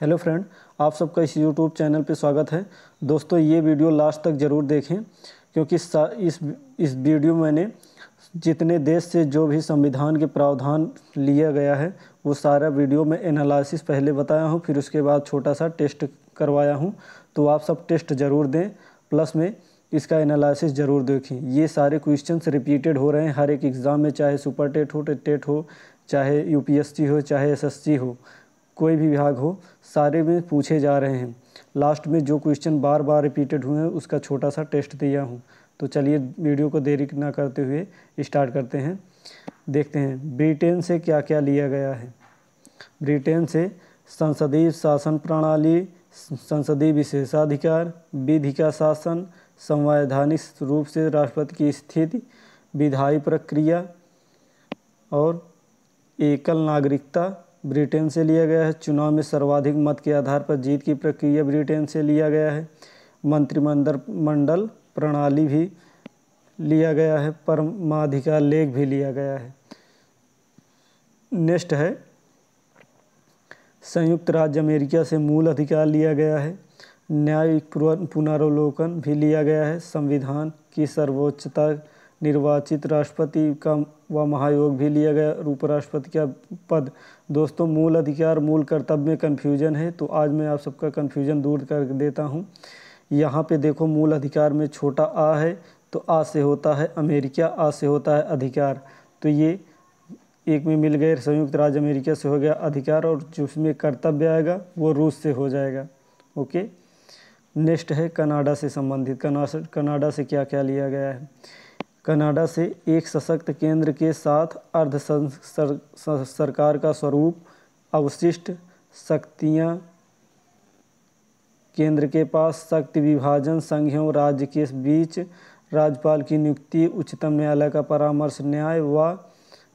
hello friend आप सबका इस यूट्यूब चैनल पर स्वागत है दोस्तों ये वीडियो लास्ट तक ज़रूर देखें क्योंकि इस इस वीडियो मैंने जितने देश से जो भी संविधान के प्रावधान लिया गया है वो सारा वीडियो में एनालिसिस पहले बताया हूँ फिर उसके बाद छोटा सा टेस्ट करवाया हूँ तो आप सब टेस्ट ज़रूर दें प्लस में इसका एनालिसिस ज़रूर देखें ये सारे क्वेश्चंस रिपीटेड हो रहे हैं हर एक एग्ज़ाम में चाहे सुपर टेट हो टेट हो चाहे यूपीएससी हो चाहे एसएससी हो कोई भी विभाग हो सारे में पूछे जा रहे हैं लास्ट में जो क्वेश्चन बार बार रिपीटेड हुए हैं उसका छोटा सा टेस्ट दिया हूँ तो चलिए वीडियो को देरी ना करते हुए स्टार्ट करते हैं देखते हैं ब्रिटेन से क्या क्या लिया गया है ब्रिटेन से संसदीय शासन प्रणाली संसदीय विशेषाधिकार विधि का शासन संवैधानिक रूप से राष्ट्रपति की स्थिति विधायी प्रक्रिया और एकल नागरिकता ब्रिटेन से लिया गया है चुनाव में सर्वाधिक मत के आधार पर जीत की प्रक्रिया ब्रिटेन से लिया गया है मंत्रिमंडल मंडल प्रणाली भी लिया गया है परमाधिकार लेख भी लिया गया है नेक्स्ट है संयुक्त राज्य अमेरिका से मूल अधिकार लिया गया है न्यायिक पुनरावलोकन भी लिया गया है संविधान की सर्वोच्चता निर्वाचित राष्ट्रपति का व महायोग भी लिया गया उपराष्ट्रपति का पद दोस्तों मूल अधिकार मूल कर्तव्य में कन्फ्यूजन है तो आज मैं आप सबका कन्फ्यूजन दूर कर देता हूँ यहाँ पे देखो मूल अधिकार में छोटा आ है तो आ से होता है अमेरिका आ से होता है अधिकार तो ये एक में मिल गए संयुक्त राज्य अमेरिका से हो गया अधिकार और जिसमें कर्तव्य आएगा वो रूस से हो जाएगा ओके नेक्स्ट है कनाडा से संबंधित कनाडा से क्या क्या लिया गया है कनाडा से एक सशक्त केंद्र के साथ अर्ध सरकार का स्वरूप अवशिष्ट शक्तियाँ केंद्र के पास शक्ति विभाजन संघों राज्य के बीच राज्यपाल की नियुक्ति उच्चतम न्यायालय का परामर्श न्याय व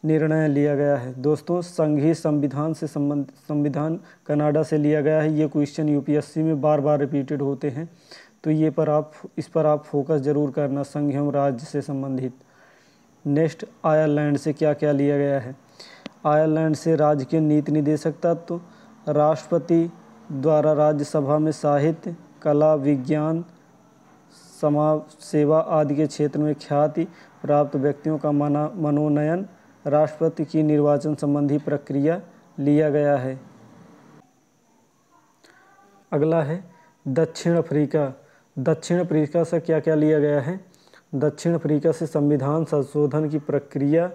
निर्णय लिया गया है दोस्तों संघीय संविधान से संबंध संविधान कनाडा से लिया गया है ये क्वेश्चन यूपीएससी में बार बार रिपीटेड होते हैं तो ये पर आप इस पर आप फोकस ज़रूर करना संघम राज्य से संबंधित नेक्स्ट आयरलैंड से क्या क्या लिया गया है आयरलैंड से राजकीय नीति निदेशक तत्व तो राष्ट्रपति द्वारा राज्यसभा में साहित्य कला विज्ञान समाज सेवा आदि के क्षेत्र में ख्याति प्राप्त व्यक्तियों का मना मनोनयन राष्ट्रपति की निर्वाचन संबंधी प्रक्रिया लिया गया है अगला है दक्षिण अफ्रीका दक्षिण अफ्रीका से क्या क्या लिया गया है दक्षिण अफ्रीका से संविधान संशोधन की प्रक्रिया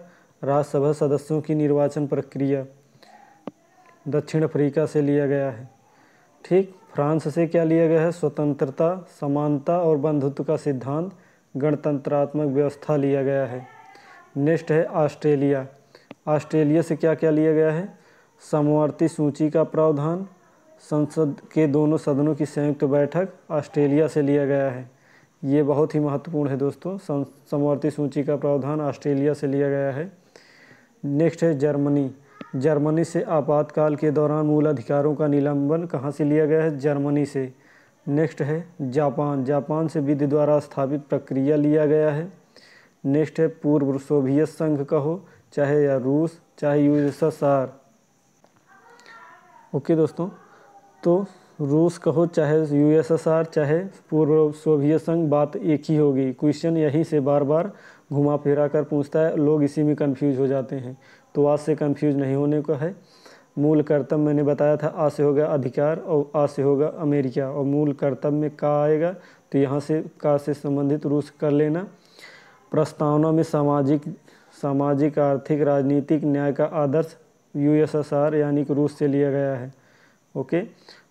राज्यसभा सदस्यों की निर्वाचन प्रक्रिया दक्षिण अफ्रीका से लिया गया है ठीक फ्रांस से क्या लिया गया है स्वतंत्रता समानता और बंधुत्व का सिद्धांत गणतंत्रात्मक व्यवस्था लिया गया है नेक्स्ट है ऑस्ट्रेलिया ऑस्ट्रेलिया से क्या क्या लिया गया है समवर्ती सूची का प्रावधान संसद के दोनों सदनों की संयुक्त तो बैठक ऑस्ट्रेलिया से लिया गया है ये बहुत ही महत्वपूर्ण है दोस्तों समवर्ती सूची का प्रावधान ऑस्ट्रेलिया से लिया गया है नेक्स्ट है जर्मनी जर्मनी से आपातकाल के दौरान मूल अधिकारों का निलंबन कहाँ से लिया गया है जर्मनी से नेक्स्ट है जापान जापान से विधि द्वारा स्थापित प्रक्रिया लिया गया है नेक्स्ट है पूर्व सोवियत संघ का हो चाहे या रूस चाहे यूएसएसआर ओके दोस्तों तो रूस कहो चाहे यूएसएसआर चाहे पूर्व सोवियत संघ बात एक ही होगी क्वेश्चन यहीं से बार बार घुमा फिरा कर पूछता है लोग इसी में कंफ्यूज हो जाते हैं तो आज से कंफ्यूज नहीं होने का है मूल कर्तव्य मैंने बताया था आ से होगा अधिकार और आ से होगा अमेरिका और मूल कर्तव्य में का आएगा तो यहाँ से का से संबंधित रूस कर लेना प्रस्तावना में सामाजिक सामाजिक आर्थिक राजनीतिक न्याय का आदर्श यूएसएसआर यानी कि रूस से लिया गया है ओके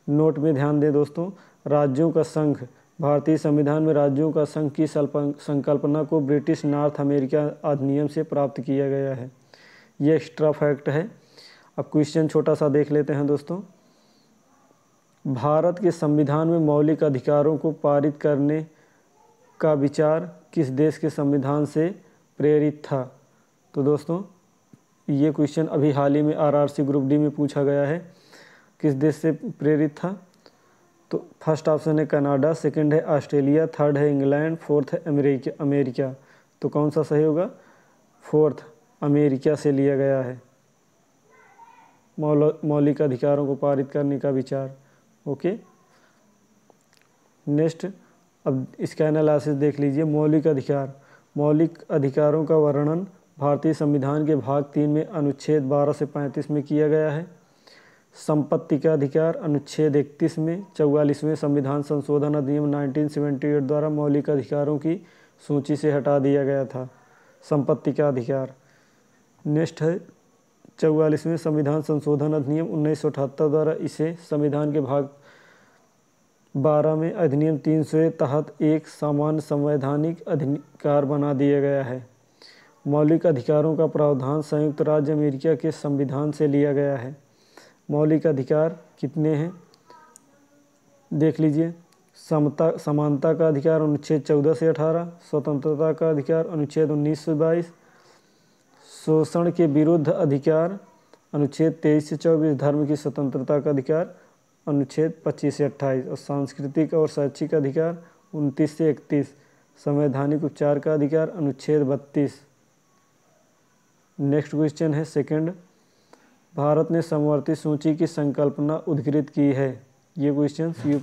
नोट में ध्यान दें दोस्तों राज्यों का संघ भारतीय संविधान में राज्यों का संघ की संकल्पना को ब्रिटिश नॉर्थ अमेरिका अधिनियम से प्राप्त किया गया है ये एक्स्ट्रा फैक्ट है अब क्वेश्चन छोटा सा देख लेते हैं दोस्तों भारत के संविधान में मौलिक अधिकारों को पारित करने का विचार किस देश के संविधान से प्रेरित था तो दोस्तों ये क्वेश्चन अभी हाल ही में आरआरसी ग्रुप डी में पूछा गया है किस देश से प्रेरित था तो फर्स्ट ऑप्शन है कनाडा सेकंड है ऑस्ट्रेलिया थर्ड है इंग्लैंड फोर्थ है अमेरिका अमेरिका तो कौन सा सही होगा फोर्थ अमेरिका से लिया गया है मौलिक अधिकारों को पारित करने का विचार ओके नेक्स्ट अब इसका एनालिसिस देख लीजिए मौलिक अधिकार मौलिक अधिकारों का वर्णन भारतीय संविधान के भाग तीन में अनुच्छेद 12 से 35 में किया गया है संपत्ति का अधिकार अनुच्छेद इकतीस में चौवालीसवें संविधान संशोधन अधिनियम 1978 द्वारा मौलिक अधिकारों की सूची से हटा दिया गया था संपत्ति का अधिकार नेक्स्ट है चौवालीसवें संविधान संशोधन अधिनियम उन्नीस द्वारा इसे संविधान के भाग बारह में अधिनियम तीन सौ तहत एक सामान्य संवैधानिक अधिकार बना दिया गया है मौलिक अधिकारों का प्रावधान संयुक्त राज्य अमेरिका के संविधान से लिया गया है मौलिक अधिकार कितने हैं देख लीजिए समता समानता का अधिकार अनुच्छेद चौदह से अठारह स्वतंत्रता का अधिकार अनुच्छेद उन्नीस से बाईस शोषण के विरुद्ध अधिकार अनुच्छेद तेईस से चौबीस धर्म की स्वतंत्रता का अधिकार अनुच्छेद पच्चीस से अट्ठाईस और सांस्कृतिक और शैक्षिक अधिकार उनतीस से इकतीस संवैधानिक उपचार का अधिकार अनुच्छेद बत्तीस नेक्स्ट क्वेश्चन है सेकेंड भारत ने समवर्ती सूची की संकल्पना उद्घृत की है ये क्वेश्चन यू